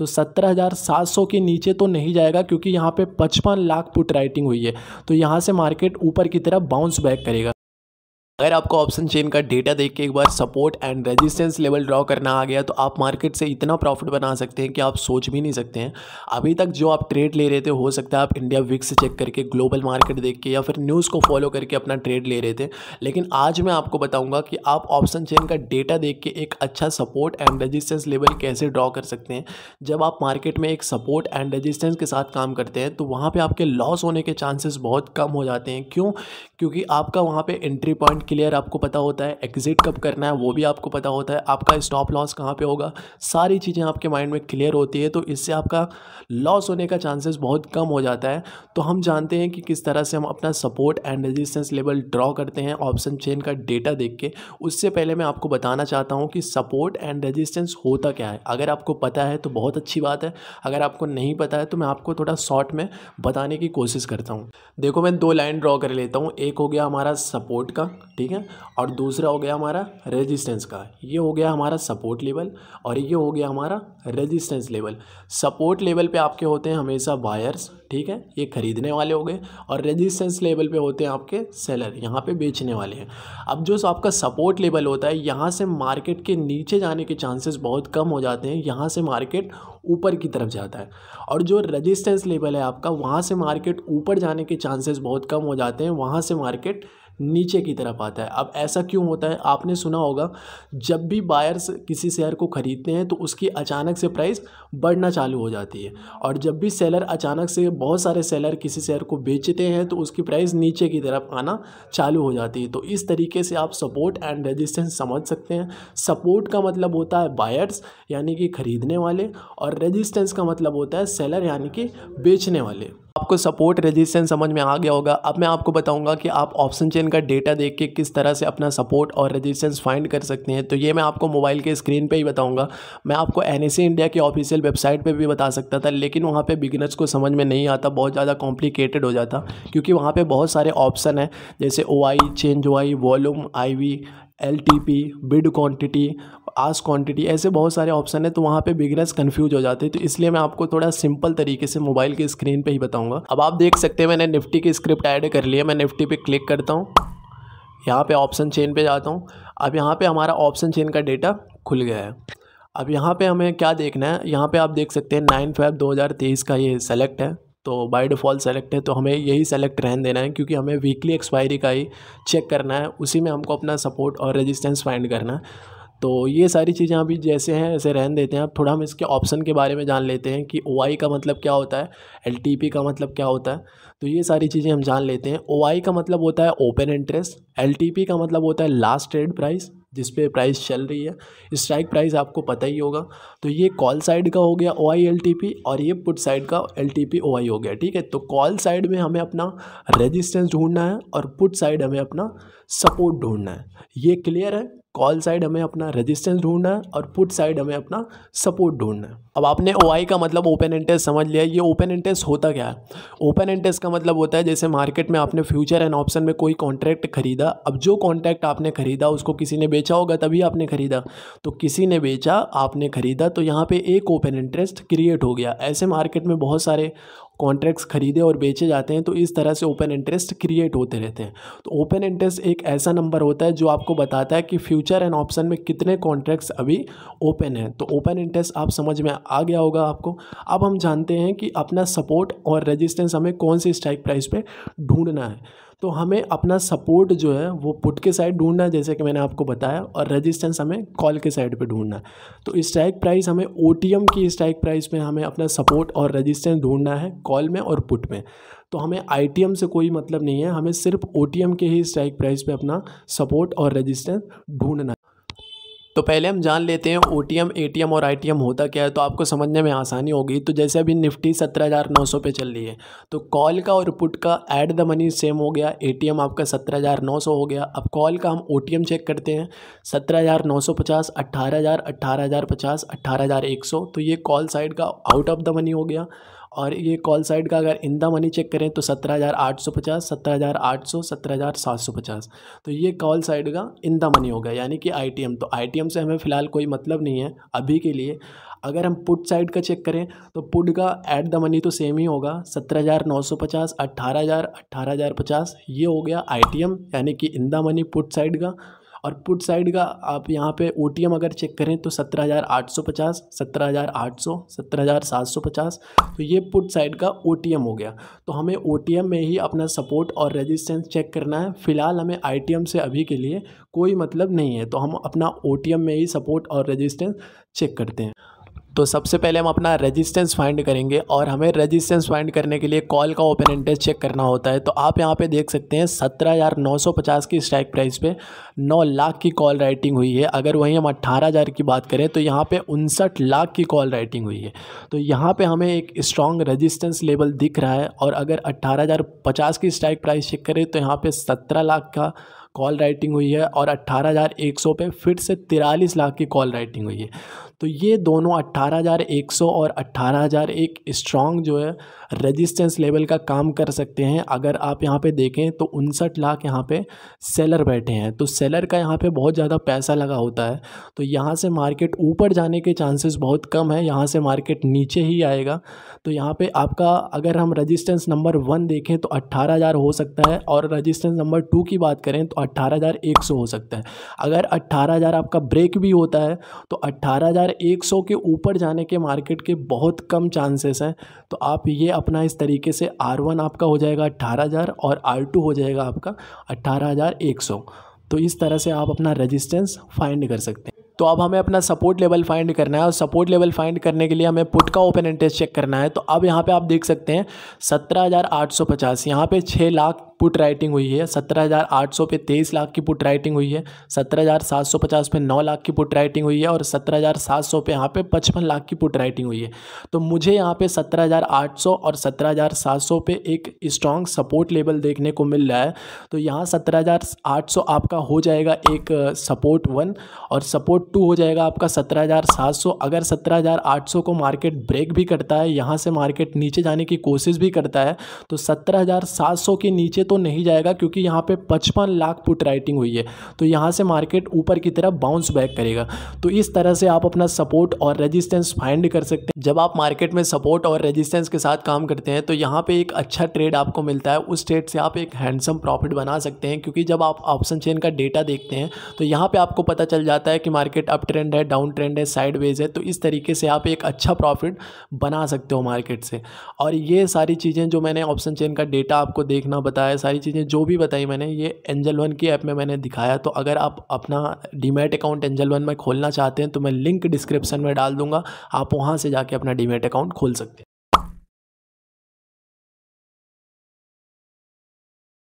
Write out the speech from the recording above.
तो सत्रह हज़ार सात सौ के नीचे तो नहीं जाएगा क्योंकि यहाँ पे पचपन लाख पुट राइटिंग हुई है तो यहाँ से मार्केट ऊपर की तरफ बाउंस बैक करेगा अगर आपको ऑप्शन चेन का डेटा देख के एक बार support and resistance level draw करना आ गया तो आप मार्केट से इतना प्रॉफिट बना सकते हैं कि आप सोच भी नहीं सकते हैं अभी तक जो आप ट्रेड ले रहे थे हो सकता है आप इंडिया विक्स से चेक करके ग्लोबल मार्केट देख के या फिर न्यूज़ को फॉलो करके अपना ट्रेड ले रहे थे लेकिन आज मैं आपको बताऊँगा कि आप ऑप्शन चेन का डेटा देख के एक अच्छा सपोर्ट एंड रजिस्टेंस लेवल कैसे ड्रॉ कर सकते हैं जब आप मार्केट में एक सपोर्ट एंड रजिस्टेंस के साथ काम करते हैं तो वहाँ पर आपके लॉस होने के चांसेस बहुत कम हो जाते हैं क्यों क्योंकि आपका वहाँ पर एंट्री पॉइंट क्लियर आपको पता होता है एग्जिट कब करना है वो भी आपको पता होता है आपका स्टॉप लॉस कहाँ पे होगा सारी चीज़ें आपके माइंड में क्लियर होती है तो इससे आपका लॉस होने का चांसेस बहुत कम हो जाता है तो हम जानते हैं कि किस तरह से हम अपना support and resistance level draw करते हैं ऑप्शन चेन का डेटा देख के उससे पहले मैं आपको बताना चाहता हूँ कि सपोर्ट एंड रेजिस्टेंस होता क्या है अगर आपको पता है तो बहुत अच्छी बात है अगर आपको नहीं पता है तो मैं आपको थोड़ा शॉर्ट में बताने की कोशिश करता हूँ देखो मैं दो लाइन ड्रॉ कर लेता हूँ एक हो गया हमारा सपोर्ट का ठीक है और दूसरा हो गया हमारा रेजिस्टेंस का ये हो गया हमारा सपोर्ट लेवल और ये हो गया हमारा रेजिस्टेंस लेवल सपोर्ट लेवल पे आपके होते हैं हमेशा बायर्स ठीक है ये खरीदने वाले हो गए और रेजिस्टेंस लेवल पे होते हैं आपके सेलर यहाँ पे बेचने वाले हैं अब जो आपका सपोर्ट लेवल होता है यहाँ से मार्केट के नीचे जाने के चांसेस बहुत कम हो जाते हैं यहाँ से मार्केट ऊपर की तरफ जाता है और जो रेजिस्टेंस लेवल है आपका वहाँ से मार्केट ऊपर जाने के चांसेस बहुत कम हो जाते हैं वहाँ से मार्केट नीचे की तरफ आता है अब ऐसा क्यों होता है आपने सुना होगा जब भी बायर्स किसी शेयर को ख़रीदते हैं तो उसकी अचानक से प्राइस बढ़ना चालू हो जाती है और जब भी सेलर अचानक से बहुत सारे सेलर किसी शेयर को बेचते हैं तो उसकी प्राइस नीचे की तरफ आना चालू हो जाती है तो इस तरीके से आप सपोर्ट एंड रेजिस्टेंस समझ सकते हैं सपोर्ट का मतलब होता है बायर्स यानी कि ख़रीदने वाले और रेजिस्टेंस का मतलब होता है सेलर यानी कि बेचने वाले आपको सपोर्ट रेजिस्टेंस समझ में आ गया होगा अब मैं आपको बताऊंगा कि आप ऑप्शन चेन का डेटा देख के किस तरह से अपना सपोर्ट और रेजिस्टेंस फाइंड कर सकते हैं तो ये मैं आपको मोबाइल के स्क्रीन पे ही बताऊंगा मैं आपको एन इंडिया की ऑफिशियल वेबसाइट पे भी बता सकता था लेकिन वहाँ पर बिगिनर्स को समझ में नहीं आता बहुत ज़्यादा कॉम्प्लिकेटेड हो जाता क्योंकि वहाँ पर बहुत सारे ऑप्शन हैं जैसे O I change O I volume I L T P bid quantity ask quantity ऐसे बहुत सारे ऑप्शन है तो वहाँ पे बिगनर्स कन्फ्यूज हो जाते हैं तो इसलिए मैं आपको थोड़ा सिंपल तरीके से मोबाइल की स्क्रीन पे ही बताऊँगा अब आप देख सकते हैं मैंने निफ्टी की स्क्रिप्ट ऐड कर लिया मैं निफ्टी पे क्लिक करता हूँ यहाँ पे ऑप्शन चेन पे जाता हूँ अब यहाँ पे हमारा ऑप्शन चेन का डेटा खुल गया है अब यहाँ पर हमें क्या देखना है यहाँ पर आप देख सकते हैं नाइन फाइव दो हज़ार तेईस का ये सेलेक्ट है तो बाय डिफ़ॉल्ट सेलेक्ट है तो हमें यही सेलेक्ट रहन देना है क्योंकि हमें वीकली एक्सपायरी का ही चेक करना है उसी में हमको अपना सपोर्ट और रेजिस्टेंस फाइंड करना है तो ये सारी चीज़ें अभी जैसे हैं ऐसे रहन देते हैं अब थोड़ा हम इसके ऑप्शन के बारे में जान लेते हैं कि ओ का मतलब क्या होता है एल का मतलब क्या होता है तो ये सारी चीज़ें हम जान लेते हैं ओ का मतलब होता है ओपन इंटरेस्ट एल का मतलब होता है लास्ट ट्रेड प्राइस जिस पे प्राइस चल रही है स्ट्राइक प्राइस आपको पता ही होगा तो ये कॉल साइड का हो गया O I L T P और ये पुट साइड का L T P O I हो गया ठीक है तो कॉल साइड में हमें अपना रेजिस्टेंस ढूंढना है और पुट साइड हमें अपना सपोर्ट ढूंढना है ये क्लियर है कॉल साइड हमें अपना रेजिस्टेंस ढूंढना है और पुट साइड हमें अपना सपोर्ट ढूंढना है अब आपने ओ का मतलब ओपन इंटरेस्ट समझ लिया ये ओपन इंटरेस्ट होता क्या है ओपन इंटरेस्ट का मतलब होता है जैसे मार्केट में आपने फ्यूचर एंड ऑप्शन में कोई कॉन्ट्रैक्ट खरीदा अब जो कॉन्ट्रैक्ट आपने खरीदा उसको किसी ने बेचा होगा तभी आपने खरीदा तो किसी ने बेचा आपने खरीदा तो यहाँ पर एक ओपन इंटरेस्ट क्रिएट हो गया ऐसे मार्केट में बहुत सारे कॉन्ट्रैक्ट्स खरीदे और बेचे जाते हैं तो इस तरह से ओपन इंटरेस्ट क्रिएट होते रहते हैं तो ओपन इंटरेस्ट एक ऐसा नंबर होता है जो आपको बताता है कि फ्यूचर एंड ऑप्शन में कितने कॉन्ट्रैक्ट्स अभी ओपन हैं तो ओपन इंटरेस्ट आप समझ में आ गया होगा आपको अब हम जानते हैं कि अपना सपोर्ट और रजिस्टेंस हमें कौन से स्ट्राइक प्राइस पर ढूंढना है तो हमें अपना सपोर्ट जो है वो पुट के साइड ढूंढना है जैसे कि मैंने आपको बताया और रेजिस्टेंस हमें कॉल के साइड पे ढूंढना है तो स्ट्राइक प्राइस हमें ओ की स्ट्राइक प्राइस में हमें अपना सपोर्ट और रेजिस्टेंस ढूंढना है कॉल में और पुट में तो हमें आई से कोई मतलब नहीं है हमें सिर्फ ओ के ही स्ट्राइक प्राइस पर अपना सपोर्ट और रजिस्टेंस ढूंढना है तो पहले हम जान लेते हैं ओ टी और आई होता क्या है तो आपको समझने में आसानी होगी तो जैसे अभी निफ्टी सत्रह हज़ार नौ सौ पे चल रही है तो कॉल का और पुट का एट द मनी सेम हो गया ए आपका सत्रह हज़ार नौ सौ हो गया अब कॉल का हम ओ चेक करते हैं सत्रह हज़ार नौ सौ पचास अट्ठारह हज़ार अट्ठारह हज़ार पचास अट्ठारह हज़ार एक सौ तो ये कॉल साइड का आउट ऑफ द मनी हो गया और ये कॉल साइड का अगर इन द मनी चेक करें तो सत्रह हज़ार आठ सौ पचास सत्रह हज़ार आठ सौ सत्रह हज़ार सात सौ पचास तो ये कॉल साइड का इन द मनी होगा यानी कि आई टी एम तो आई टी एम से हमें फ़िलहाल कोई मतलब नहीं है अभी के लिए अगर हम पुट साइड का चेक करें तो पुट का एट द मनी तो सेम ही होगा सत्रह हज़ार नौ सौ पचास अट्ठारह हज़ार अट्ठारह हज़ार पचास ये हो गया आई टी एम यानी कि in the money put side का और पुट साइड का आप यहाँ पे ओ अगर चेक करें तो सत्रह हज़ार आठ सौ पचास सत्रह हज़ार आठ सौ सत्रह हज़ार सात सौ पचास तो ये पुट साइड का ओ हो गया तो हमें ओ में ही अपना सपोर्ट और रेजिस्टेंस चेक करना है फिलहाल हमें आई से अभी के लिए कोई मतलब नहीं है तो हम अपना ओ में ही सपोर्ट और रेजिस्टेंस चेक करते हैं तो सबसे पहले हम अपना रेजिस्टेंस फाइंड करेंगे और हमें रेजिस्टेंस फाइंड करने के लिए कॉल का ओपन इंटरेस्ट चेक करना होता है तो आप यहाँ पे देख सकते हैं सत्रह हज़ार नौ सौ पचास की स्ट्राइक प्राइस पे नौ लाख की कॉल राइटिंग हुई है अगर वहीं हम अट्ठारह हज़ार की बात करें तो यहाँ पे उनसठ लाख की कॉल राइटिंग हुई है तो यहाँ पर हमें एक स्ट्रॉन्ग रजिस्टेंस लेवल दिख रहा है और अगर अट्ठारह हज़ार पचास की स्ट्राइक प्राइस चेक करें तो यहाँ पर सत्रह लाख का कॉल राइटिंग हुई है और 18,100 पे फिर से तिरालीस लाख की कॉल राइटिंग हुई है तो ये दोनों 18,100 और 18,001 एक स्ट्रॉन्ग जो है रेजिस्टेंस लेवल का काम कर सकते हैं अगर आप यहाँ पे देखें तो उनसठ लाख यहाँ पे सेलर बैठे हैं तो सेलर का यहाँ पे बहुत ज़्यादा पैसा लगा होता है तो यहाँ से मार्केट ऊपर जाने के चांसेस बहुत कम है यहाँ से मार्केट नीचे ही आएगा तो यहाँ पर आपका अगर हम रजिस्टेंस नंबर वन देखें तो अट्ठारह हो सकता है और रजिस्टेंस नंबर टू की बात करें तो अट्ठारह हज़ार एक सौ हो सकता है अगर अट्ठारह हज़ार आपका ब्रेक भी होता है तो अट्ठारह हज़ार एक सौ के ऊपर जाने के मार्केट के बहुत कम चांसेस हैं तो आप ये अपना इस तरीके से आर वन आपका हो जाएगा अट्ठारह हज़ार और आर टू हो जाएगा आपका अट्ठारह हज़ार एक सौ तो इस तरह से आप अपना रेजिस्टेंस फाइंड कर सकते हैं तो अब हमें अपना सपोर्ट लेवल फाइंड करना है और सपोर्ट लेवल फाइंड करने के लिए हमें पुट का ओपन इंटरेस्ट चेक करना है तो अब यहाँ पे आप देख सकते हैं सत्रह हज़ार आठ सौ पचास यहाँ पर छः लाख पुट राइटिंग हुई है सत्रह हज़ार आठ सौ पे तेईस लाख की पुट राइटिंग हुई है सत्रह हज़ार सात सौ पचास पे नौ लाख की पुट राइटिंग हुई है और सत्रह हज़ार सात सौ पे यहाँ पे पचपन लाख की पुट राइटिंग हुई है तो मुझे यहाँ पे सत्रह हज़ार आठ सौ और सत्रह हज़ार सात सौ पे एक स्ट्रॉन्ग सपोर्ट लेवल देखने को मिल रहा है तो यहाँ सत्रह हज़ार आठ सौ आपका हो जाएगा एक सपोर्ट वन और सपोर्ट टू हो जाएगा आपका सत्रह हज़ार सात सौ अगर सत्रह हज़ार आठ सौ को मार्केट ब्रेक भी करता है यहाँ से मार्केट नीचे जाने की कोशिश भी करता है तो सत्रह हज़ार सात सौ के नीचे तो नहीं जाएगा क्योंकि यहाँ पे पचपन लाख पुट राइटिंग हुई है तो यहाँ से मार्केट ऊपर की तरफ बाउंस बैक करेगा तो इस तरह से आप अपना सपोर्ट और रेजिस्टेंस फाइंड कर सकते हैं जब आप मार्केट में सपोर्ट और रेजिस्टेंस के साथ काम करते हैं तो यहाँ पे एक अच्छा ट्रेड आपको मिलता है उस ट्रेड से आप एक हैंडसम प्रॉफिट बना सकते हैं क्योंकि जब आप ऑप्शन चेन का डेटा देखते हैं तो यहाँ पर आपको पता चल जाता है कि मार्केट अप ट्रेंड है डाउन ट्रेंड है साइड है तो इस तरीके से आप एक अच्छा प्रॉफिट बना सकते हो मार्केट से और ये सारी चीज़ें जो मैंने ऑप्शन चेन का डेटा आपको देखना बताया सारी चीज़ें जो भी बताई मैंने ये एंजल वन की ऐप में मैंने दिखाया तो अगर आप अपना डीमेट अकाउंट एंजल वन में खोलना चाहते हैं तो मैं लिंक डिस्क्रिप्शन में डाल दूंगा आप वहाँ से जाके अपना डीमेट अकाउंट खोल सकते हैं